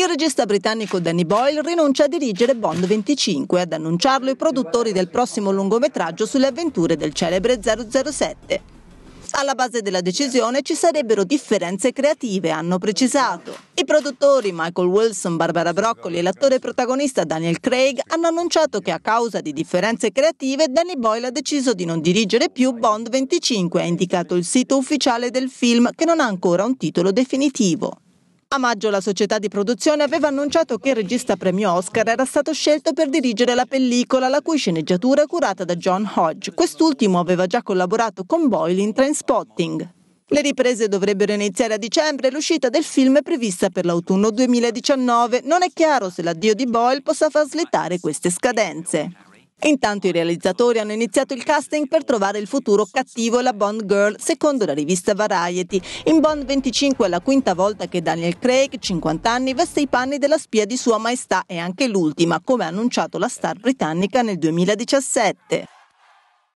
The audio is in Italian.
Il regista britannico Danny Boyle rinuncia a dirigere Bond 25, ad annunciarlo i produttori del prossimo lungometraggio sulle avventure del celebre 007. Alla base della decisione ci sarebbero differenze creative, hanno precisato. I produttori Michael Wilson, Barbara Broccoli e l'attore protagonista Daniel Craig hanno annunciato che a causa di differenze creative Danny Boyle ha deciso di non dirigere più Bond 25, ha indicato il sito ufficiale del film che non ha ancora un titolo definitivo. A maggio la società di produzione aveva annunciato che il regista premio Oscar era stato scelto per dirigere la pellicola, la cui sceneggiatura è curata da John Hodge. Quest'ultimo aveva già collaborato con Boyle in Trainspotting. Le riprese dovrebbero iniziare a dicembre e l'uscita del film è prevista per l'autunno 2019. Non è chiaro se l'addio di Boyle possa far slittare queste scadenze. Intanto i realizzatori hanno iniziato il casting per trovare il futuro cattivo e la Bond Girl, secondo la rivista Variety. In Bond 25 è la quinta volta che Daniel Craig, 50 anni, veste i panni della spia di Sua Maestà e anche l'ultima, come ha annunciato la star britannica nel 2017.